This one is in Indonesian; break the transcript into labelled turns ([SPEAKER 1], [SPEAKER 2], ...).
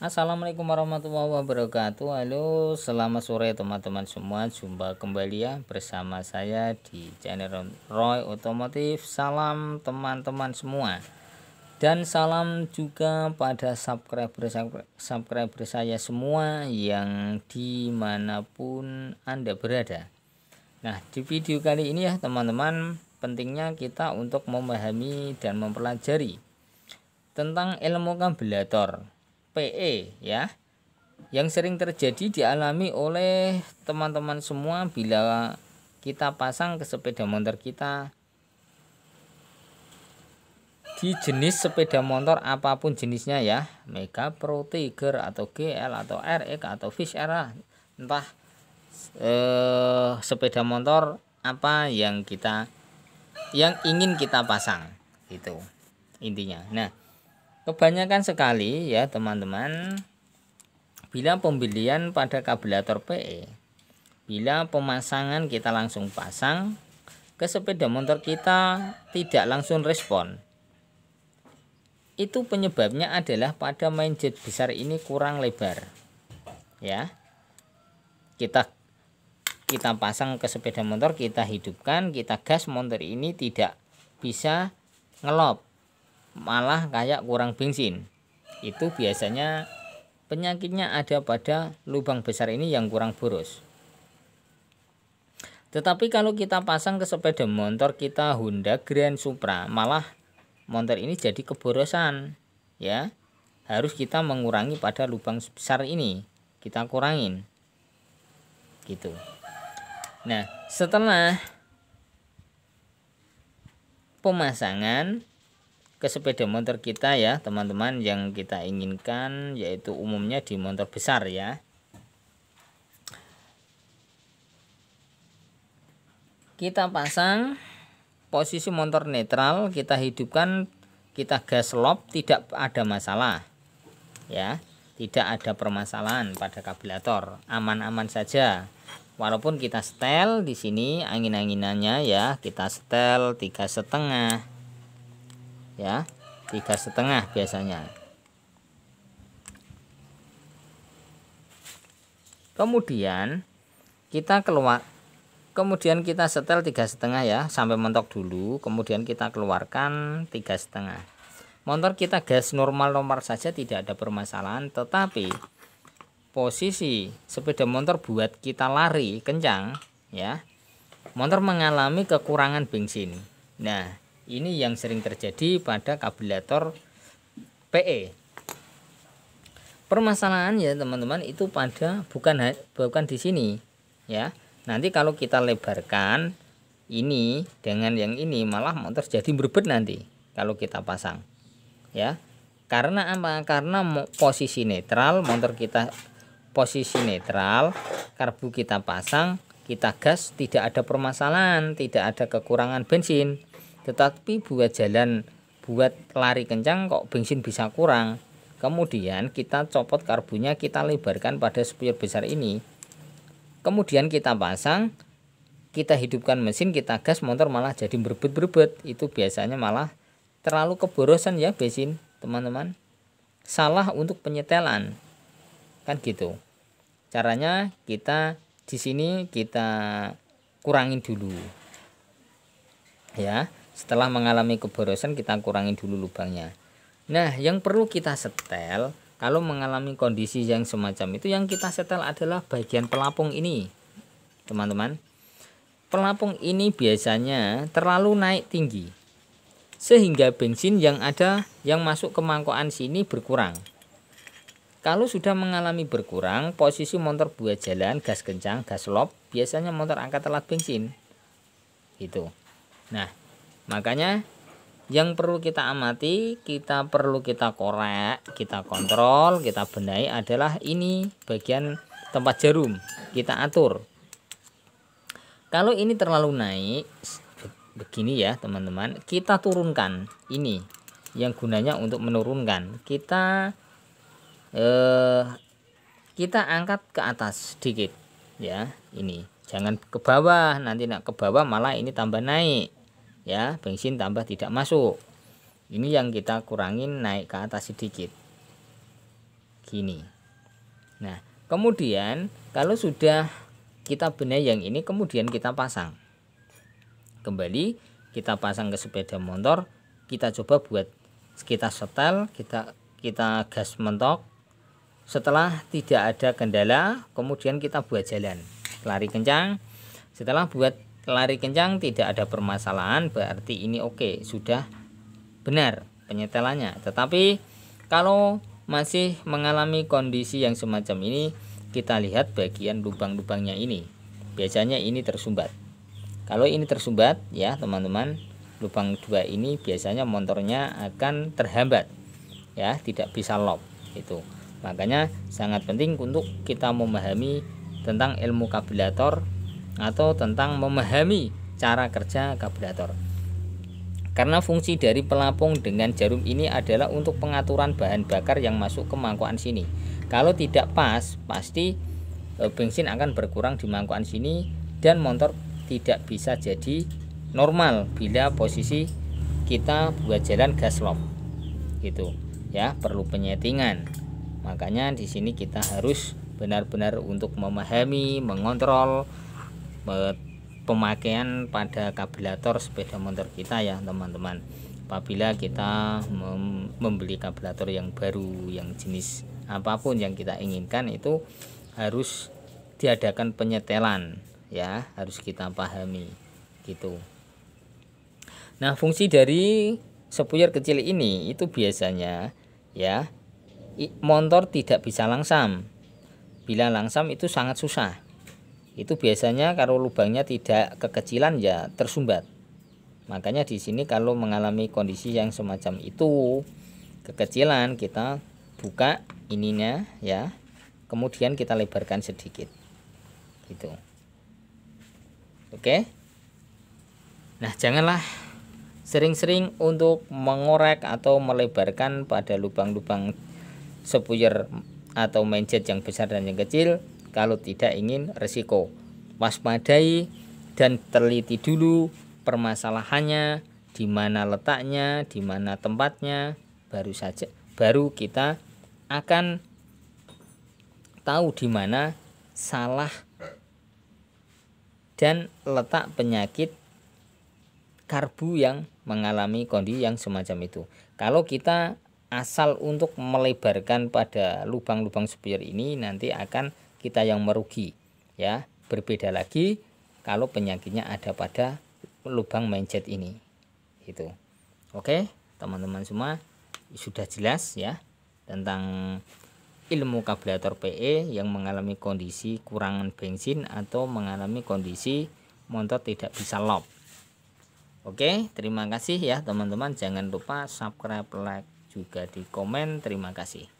[SPEAKER 1] Assalamualaikum warahmatullahi wabarakatuh Halo selamat sore teman-teman semua Jumpa kembali ya bersama saya di channel Roy Otomotif Salam teman-teman semua Dan salam juga pada subscriber, subscriber saya semua Yang dimanapun Anda berada Nah di video kali ini ya teman-teman Pentingnya kita untuk memahami dan mempelajari Tentang ilmu kabelator PE ya yang sering terjadi dialami oleh teman-teman semua bila kita pasang ke sepeda motor kita di jenis sepeda motor apapun jenisnya ya Mega Pro Tiger atau GL atau RX atau Fish Era entah eh, sepeda motor apa yang kita yang ingin kita pasang itu intinya nah Kebanyakan sekali ya teman-teman bila pembelian pada kabelator PE bila pemasangan kita langsung pasang ke sepeda motor kita tidak langsung respon itu penyebabnya adalah pada main jet besar ini kurang lebar ya kita kita pasang ke sepeda motor kita hidupkan kita gas motor ini tidak bisa ngelop malah kayak kurang bensin itu biasanya penyakitnya ada pada lubang besar ini yang kurang boros tetapi kalau kita pasang ke sepeda motor kita Honda Grand Supra malah motor ini jadi keborosan ya harus kita mengurangi pada lubang besar ini kita kurangin gitu nah setelah pemasangan ke sepeda motor kita ya teman-teman yang kita inginkan yaitu umumnya di motor besar ya kita pasang posisi motor netral kita hidupkan kita gas lob tidak ada masalah ya tidak ada permasalahan pada kabelator aman-aman saja walaupun kita setel di sini angin-anginannya ya kita setel tiga setengah ya tiga setengah biasanya kemudian kita keluar kemudian kita setel tiga setengah ya sampai mentok dulu kemudian kita keluarkan tiga setengah motor kita gas normal nomor saja tidak ada permasalahan tetapi posisi sepeda motor buat kita lari kencang ya motor mengalami kekurangan bensin nah ini yang sering terjadi pada kabulator PE. Permasalahan ya teman-teman itu pada bukan bukan di sini ya. Nanti kalau kita lebarkan ini dengan yang ini malah motor jadi berbet nanti kalau kita pasang ya. Karena apa? Karena posisi netral motor kita posisi netral, karbu kita pasang, kita gas, tidak ada permasalahan, tidak ada kekurangan bensin. Tetapi buat jalan buat lari kencang kok bensin bisa kurang. Kemudian kita copot karbunya kita lebarkan pada spuyer besar ini. Kemudian kita pasang, kita hidupkan mesin, kita gas motor malah jadi berbet-berbet. Itu biasanya malah terlalu keborosan ya bensin, teman-teman. Salah untuk penyetelan. Kan gitu. Caranya kita di sini kita kurangin dulu. Ya setelah mengalami keborosan kita kurangi dulu lubangnya. Nah, yang perlu kita setel kalau mengalami kondisi yang semacam itu yang kita setel adalah bagian pelapung ini. Teman-teman, pelapung ini biasanya terlalu naik tinggi. Sehingga bensin yang ada yang masuk ke mangkokan sini berkurang. Kalau sudah mengalami berkurang, posisi motor buat jalan, gas kencang, gas lop, biasanya motor angkat telat bensin. itu. Nah, Makanya yang perlu kita amati, kita perlu kita korek, kita kontrol, kita benahi adalah ini bagian tempat jarum. Kita atur. Kalau ini terlalu naik begini ya, teman-teman, kita turunkan ini yang gunanya untuk menurunkan. Kita eh kita angkat ke atas sedikit ya, ini. Jangan ke bawah, nanti nak ke bawah malah ini tambah naik ya bensin tambah tidak masuk ini yang kita kurangin naik ke atas sedikit gini nah kemudian kalau sudah kita benahi yang ini kemudian kita pasang kembali kita pasang ke sepeda motor kita coba buat kita setel kita kita gas mentok setelah tidak ada kendala kemudian kita buat jalan lari kencang setelah buat lari kencang tidak ada permasalahan berarti ini oke okay, sudah benar penyetelannya tetapi kalau masih mengalami kondisi yang semacam ini kita lihat bagian lubang-lubangnya ini biasanya ini tersumbat kalau ini tersumbat ya teman-teman lubang dua ini biasanya motornya akan terhambat ya tidak bisa lock itu makanya sangat penting untuk kita memahami tentang ilmu kapilator atau tentang memahami cara kerja karburator. Karena fungsi dari pelampung dengan jarum ini adalah untuk pengaturan bahan bakar yang masuk ke mangkokan sini. Kalau tidak pas, pasti e, bensin akan berkurang di mangkokan sini dan motor tidak bisa jadi normal bila posisi kita buat jalan gas lock. Gitu. Ya, perlu penyetingan. Makanya di sini kita harus benar-benar untuk memahami, mengontrol pemakaian pada kabelator sepeda motor kita ya teman-teman apabila kita mem membeli kabelator yang baru yang jenis apapun yang kita inginkan itu harus diadakan penyetelan ya harus kita pahami gitu nah fungsi dari sepuyar kecil ini itu biasanya ya motor tidak bisa langsam bila langsam itu sangat susah itu biasanya kalau lubangnya tidak kekecilan ya tersumbat makanya di sini kalau mengalami kondisi yang semacam itu kekecilan kita buka ininya ya kemudian kita lebarkan sedikit gitu oke nah janganlah sering-sering untuk mengorek atau melebarkan pada lubang-lubang sepuyer atau mindset yang besar dan yang kecil kalau tidak ingin resiko. Waspadai dan teliti dulu permasalahannya, di mana letaknya, di mana tempatnya, baru saja baru kita akan tahu di mana salah dan letak penyakit karbu yang mengalami kondisi yang semacam itu. Kalau kita asal untuk melebarkan pada lubang-lubang supir ini nanti akan kita yang merugi ya berbeda lagi kalau penyakitnya ada pada lubang mencet ini itu oke teman-teman semua sudah jelas ya tentang ilmu kabelator PE yang mengalami kondisi kurangan bensin atau mengalami kondisi motor tidak bisa lock Oke, terima kasih ya teman-teman. Jangan lupa subscribe, like, juga di komen. Terima kasih.